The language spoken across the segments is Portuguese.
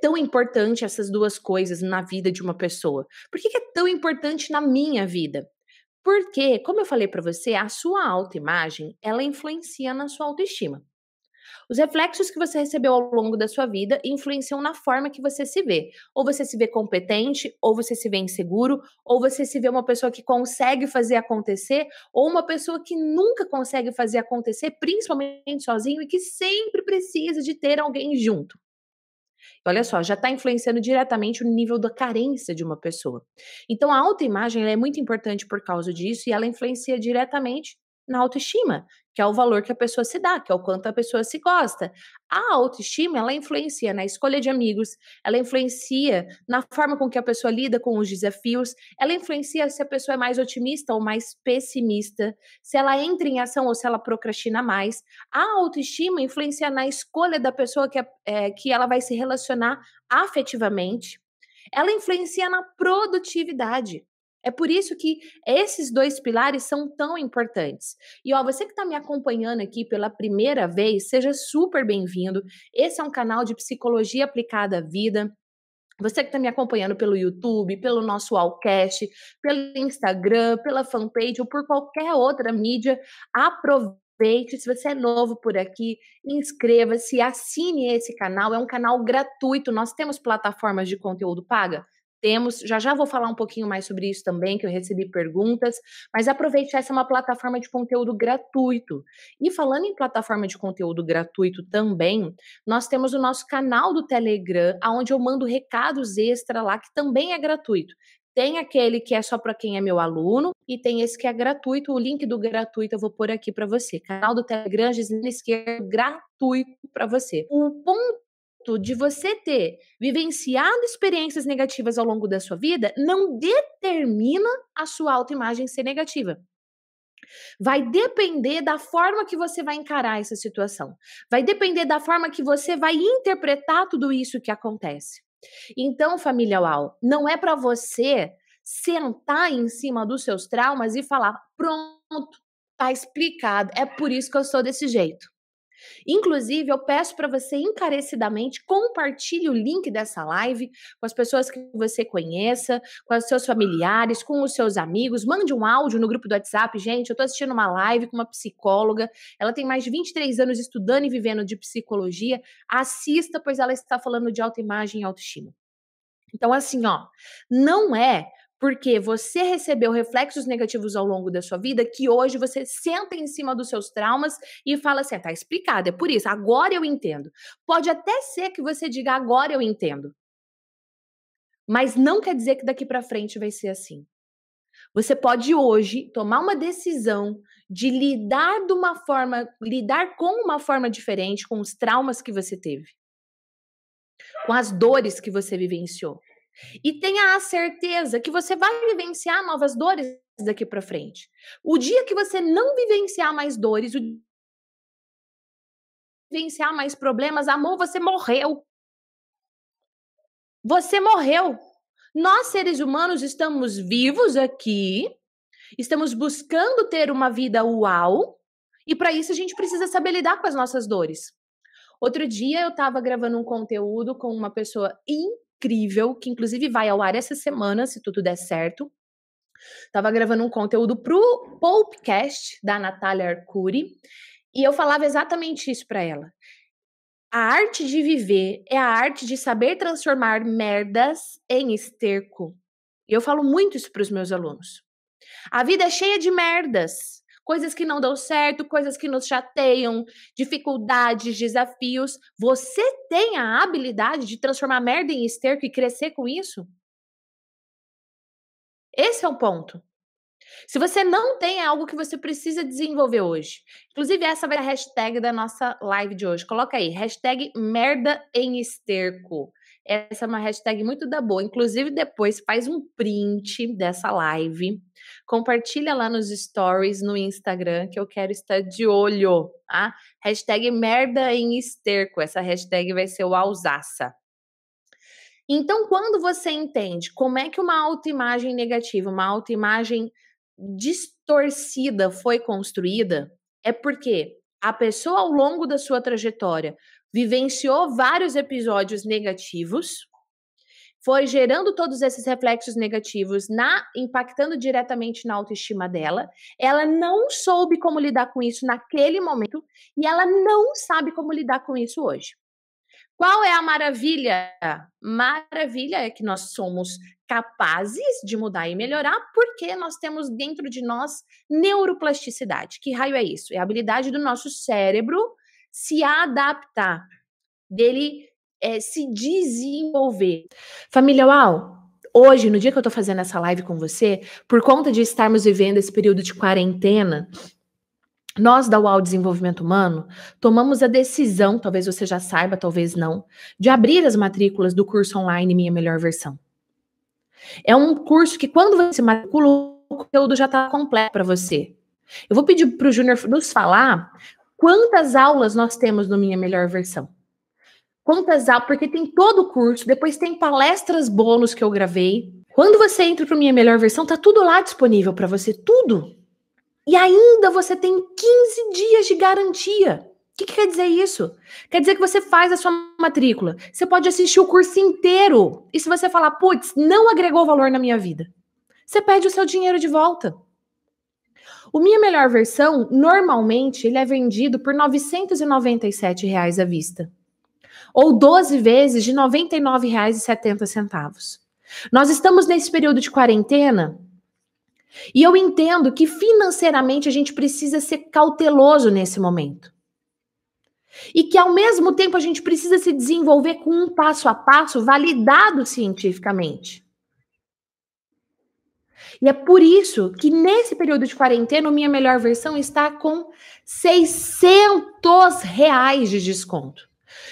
tão importante essas duas coisas na vida de uma pessoa? Por que, que é tão importante na minha vida? Porque, como eu falei para você, a sua autoimagem, ela influencia na sua autoestima. Os reflexos que você recebeu ao longo da sua vida influenciam na forma que você se vê. Ou você se vê competente, ou você se vê inseguro, ou você se vê uma pessoa que consegue fazer acontecer, ou uma pessoa que nunca consegue fazer acontecer, principalmente sozinho e que sempre precisa de ter alguém junto. Olha só, já está influenciando diretamente o nível da carência de uma pessoa. Então, a autoimagem é muito importante por causa disso e ela influencia diretamente na autoestima, que é o valor que a pessoa se dá, que é o quanto a pessoa se gosta. A autoestima, ela influencia na escolha de amigos, ela influencia na forma com que a pessoa lida com os desafios, ela influencia se a pessoa é mais otimista ou mais pessimista, se ela entra em ação ou se ela procrastina mais. A autoestima influencia na escolha da pessoa que, é, é que ela vai se relacionar afetivamente. Ela influencia na produtividade. É por isso que esses dois pilares são tão importantes. E ó, você que está me acompanhando aqui pela primeira vez, seja super bem-vindo. Esse é um canal de psicologia aplicada à vida. Você que está me acompanhando pelo YouTube, pelo nosso Allcast, pelo Instagram, pela fanpage ou por qualquer outra mídia, aproveite aproveite. Se você é novo por aqui, inscreva-se, assine esse canal. É um canal gratuito. Nós temos plataformas de conteúdo paga? Temos, já já vou falar um pouquinho mais sobre isso também, que eu recebi perguntas, mas aproveite, essa é uma plataforma de conteúdo gratuito. E falando em plataforma de conteúdo gratuito também, nós temos o nosso canal do Telegram, aonde eu mando recados extra lá, que também é gratuito. Tem aquele que é só para quem é meu aluno e tem esse que é gratuito. O link do gratuito eu vou pôr aqui para você. Canal do Telegram, Gislene Esquerdo, gratuito para você. O ponto de você ter vivenciado experiências negativas ao longo da sua vida não determina a sua autoimagem ser negativa. Vai depender da forma que você vai encarar essa situação. Vai depender da forma que você vai interpretar tudo isso que acontece. Então, família UAU, não é para você sentar em cima dos seus traumas e falar: pronto, tá explicado, é por isso que eu sou desse jeito. Inclusive, eu peço para você encarecidamente compartilhe o link dessa live com as pessoas que você conheça, com os seus familiares, com os seus amigos. Mande um áudio no grupo do WhatsApp, gente. Eu estou assistindo uma live com uma psicóloga. Ela tem mais de 23 anos estudando e vivendo de psicologia. Assista, pois ela está falando de autoimagem e autoestima. Então, assim, ó, não é porque você recebeu reflexos negativos ao longo da sua vida que hoje você senta em cima dos seus traumas e fala assim: ah, tá explicado, é por isso, agora eu entendo. Pode até ser que você diga agora eu entendo. Mas não quer dizer que daqui para frente vai ser assim. Você pode hoje tomar uma decisão de lidar de uma forma, lidar com uma forma diferente com os traumas que você teve, com as dores que você vivenciou. E tenha a certeza que você vai vivenciar novas dores daqui para frente. O dia que você não vivenciar mais dores, o vivenciar mais problemas, amor, você morreu. Você morreu. Nós seres humanos estamos vivos aqui, estamos buscando ter uma vida uau, e para isso a gente precisa saber lidar com as nossas dores. Outro dia eu estava gravando um conteúdo com uma pessoa incrível incrível, que inclusive vai ao ar essa semana, se tudo der certo. Tava gravando um conteúdo pro podcast da Natália Arcuri e eu falava exatamente isso para ela. A arte de viver é a arte de saber transformar merdas em esterco. E eu falo muito isso para os meus alunos. A vida é cheia de merdas coisas que não dão certo, coisas que nos chateiam, dificuldades, desafios. Você tem a habilidade de transformar merda em esterco e crescer com isso? Esse é o ponto. Se você não tem, é algo que você precisa desenvolver hoje. Inclusive, essa vai ser a hashtag da nossa live de hoje. Coloca aí, hashtag merda em esterco. Essa é uma hashtag muito da boa. Inclusive, depois faz um print dessa live, compartilha lá nos stories no Instagram, que eu quero estar de olho. Tá? Hashtag merda em esterco. Essa hashtag vai ser o Alsaça. Então, quando você entende como é que uma autoimagem negativa, uma autoimagem distorcida foi construída, é porque a pessoa ao longo da sua trajetória vivenciou vários episódios negativos, foi gerando todos esses reflexos negativos na impactando diretamente na autoestima dela. Ela não soube como lidar com isso naquele momento e ela não sabe como lidar com isso hoje. Qual é a maravilha? Maravilha é que nós somos capazes de mudar e melhorar porque nós temos dentro de nós neuroplasticidade. Que raio é isso? É a habilidade do nosso cérebro se adaptar, dele é, se desenvolver. Família Uau, hoje, no dia que eu estou fazendo essa live com você, por conta de estarmos vivendo esse período de quarentena, nós da UAU Desenvolvimento Humano tomamos a decisão, talvez você já saiba, talvez não, de abrir as matrículas do curso online Minha Melhor Versão. É um curso que quando você matricula, o conteúdo já está completo para você. Eu vou pedir para o Júnior nos falar quantas aulas nós temos no Minha Melhor Versão. Quantas aulas, porque tem todo o curso, depois tem palestras bônus que eu gravei. Quando você entra para Minha Melhor Versão, tá tudo lá disponível para você, tudo e ainda você tem 15 dias de garantia. O que, que quer dizer isso? Quer dizer que você faz a sua matrícula, você pode assistir o curso inteiro, e se você falar, putz, não agregou valor na minha vida, você perde o seu dinheiro de volta. O Minha Melhor Versão, normalmente, ele é vendido por R$ 997 reais à vista. Ou 12 vezes de R$ 99,70. Nós estamos nesse período de quarentena e eu entendo que financeiramente a gente precisa ser cauteloso nesse momento. E que ao mesmo tempo a gente precisa se desenvolver com um passo a passo validado cientificamente. E é por isso que nesse período de quarentena, minha melhor versão está com 600 reais de desconto.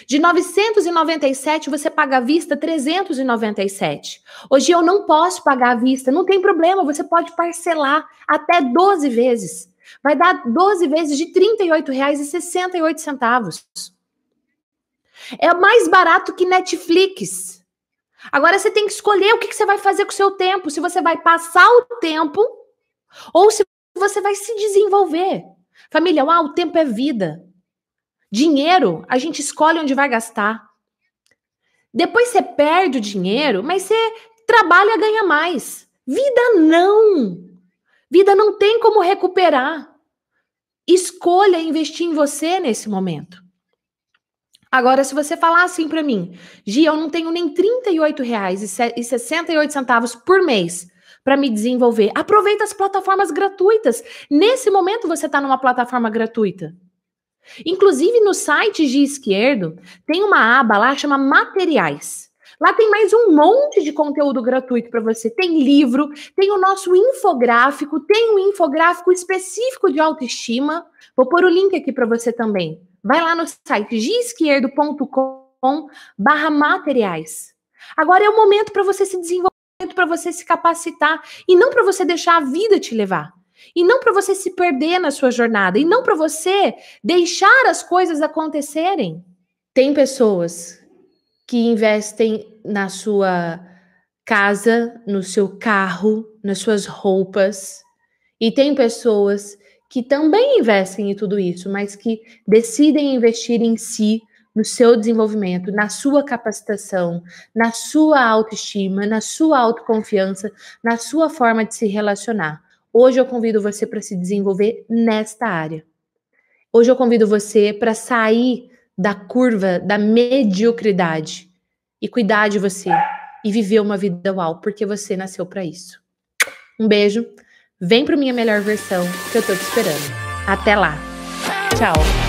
De 997 você paga à vista 397. Hoje eu não posso pagar à vista, não tem problema, você pode parcelar até 12 vezes. Vai dar 12 vezes de R$ 38,68. É mais barato que Netflix. Agora você tem que escolher o que você vai fazer com o seu tempo, se você vai passar o tempo ou se você vai se desenvolver. Família, uau, o tempo é vida. Dinheiro, a gente escolhe onde vai gastar. Depois você perde o dinheiro, mas você trabalha ganha mais. Vida não. Vida não tem como recuperar. Escolha investir em você nesse momento. Agora, se você falar assim para mim, Gia, eu não tenho nem R$ 38,68 por mês para me desenvolver. Aproveita as plataformas gratuitas. Nesse momento você está numa plataforma gratuita. Inclusive, no site de esquerdo, tem uma aba lá chama Materiais. Lá tem mais um monte de conteúdo gratuito para você. Tem livro, tem o nosso infográfico, tem um infográfico específico de autoestima. Vou pôr o link aqui para você também. Vai lá no site giesquerdo.com barra materiais. Agora é o momento para você se desenvolver, para você se capacitar e não para você deixar a vida te levar e não para você se perder na sua jornada, e não para você deixar as coisas acontecerem. Tem pessoas que investem na sua casa, no seu carro, nas suas roupas, e tem pessoas que também investem em tudo isso, mas que decidem investir em si, no seu desenvolvimento, na sua capacitação, na sua autoestima, na sua autoconfiança, na sua forma de se relacionar. Hoje eu convido você para se desenvolver nesta área. Hoje eu convido você para sair da curva da mediocridade e cuidar de você e viver uma vida uau, porque você nasceu para isso. Um beijo, vem para minha melhor versão que eu tô te esperando. Até lá. Tchau.